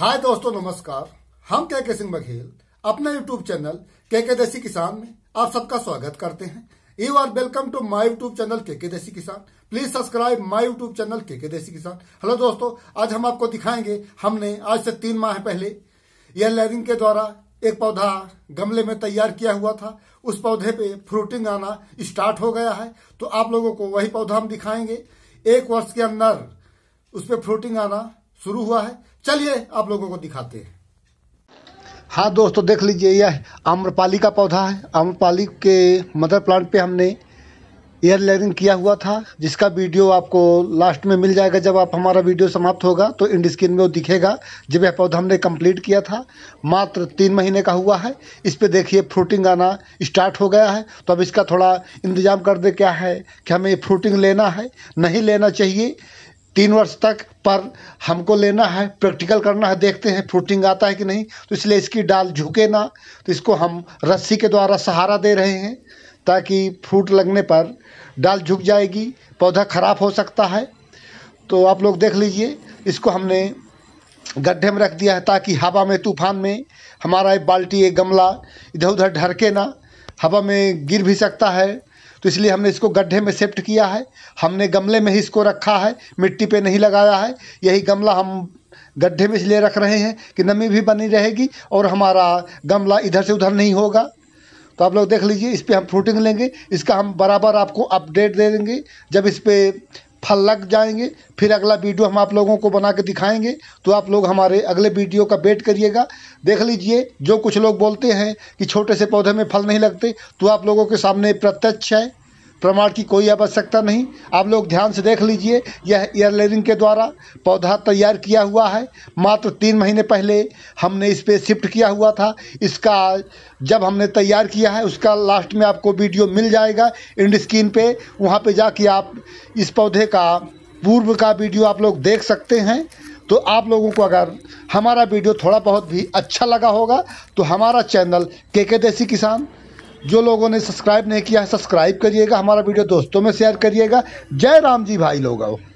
हाय दोस्तों नमस्कार हम के के सिंह बघेल अपना YouTube channel K K Desi किसान में आप सबका स्वागत करते हैं you are welcome to my YouTube channel K K Desi Kisan please subscribe my YouTube channel K K Desi किसान हेलो दोस्तों आज हम आपको दिखाएंगे हमने आज से तीन माह पहले यह लैरिंग के द्वारा एक पौधा गमले में तैयार किया हुआ था उस पौधे पे फ्रूटिंग आना स्टार्ट हो गया है तो आप लोगों को वही पौधा हम दिखाएंगे एक वर्ष के अंदर उस पर फ्रूटिंग आना शुरू हुआ है चलिए आप लोगों को दिखाते हैं हाँ दोस्तों देख लीजिए यह आम्रपाली का पौधा है आम्रपाली के मदर प्लांट पे हमने एयर लेयरिंग किया हुआ था जिसका वीडियो आपको लास्ट में मिल जाएगा जब आप हमारा वीडियो समाप्त होगा तो इंड स्क्रीन में वो दिखेगा जब यह पौधा हमने कंप्लीट किया था मात्र तीन महीने का हुआ है इस पर देखिए फ्रूटिंग आना स्टार्ट हो गया है तो अब इसका थोड़ा इंतजाम कर दे क्या है कि हमें फ्रूटिंग लेना है नहीं लेना चाहिए तीन वर्ष तक पर हमको लेना है प्रैक्टिकल करना है देखते हैं फ्रूटिंग आता है कि नहीं तो इसलिए इसकी डाल झुके ना तो इसको हम रस्सी के द्वारा सहारा दे रहे हैं ताकि फ्रूट लगने पर डाल झुक जाएगी पौधा खराब हो सकता है तो आप लोग देख लीजिए इसको हमने गड्ढे में रख दिया है ताकि हवा में तूफान में हमारा एक बाल्टी एक गमला इधर उधर ढरके ना हवा में गिर भी सकता है तो इसलिए हमने इसको गड्ढे में शिफ्ट किया है हमने गमले में ही इसको रखा है मिट्टी पे नहीं लगाया है यही गमला हम गड्ढे में इसलिए रख रहे हैं कि नमी भी बनी रहेगी और हमारा गमला इधर से उधर नहीं होगा तो आप लोग देख लीजिए इस पर हम फ्रूटिंग लेंगे इसका हम बराबर आपको अपडेट दे देंगे जब इस पर फल लग जाएंगे फिर अगला वीडियो हम आप लोगों को बना के दिखाएंगे तो आप लोग हमारे अगले वीडियो का वेट करिएगा देख लीजिए जो कुछ लोग बोलते हैं कि छोटे से पौधे में फल नहीं लगते तो आप लोगों के सामने प्रत्यक्ष है प्रमाण की कोई आवश्यकता नहीं आप लोग ध्यान से देख लीजिए यह एयर लेरिंग के द्वारा पौधा तैयार किया हुआ है मात्र तीन महीने पहले हमने इस पर शिफ्ट किया हुआ था इसका जब हमने तैयार किया है उसका लास्ट में आपको वीडियो मिल जाएगा इंड स्क्रीन पर वहाँ पर जाके आप इस पौधे का पूर्व का वीडियो आप लोग देख सकते हैं तो आप लोगों को अगर हमारा वीडियो थोड़ा बहुत भी अच्छा लगा होगा तो हमारा चैनल के के देसी किसान जो लोगों ने सब्सक्राइब नहीं किया है सब्सक्राइब करिएगा हमारा वीडियो दोस्तों में शेयर करिएगा जय राम जी भाई लोग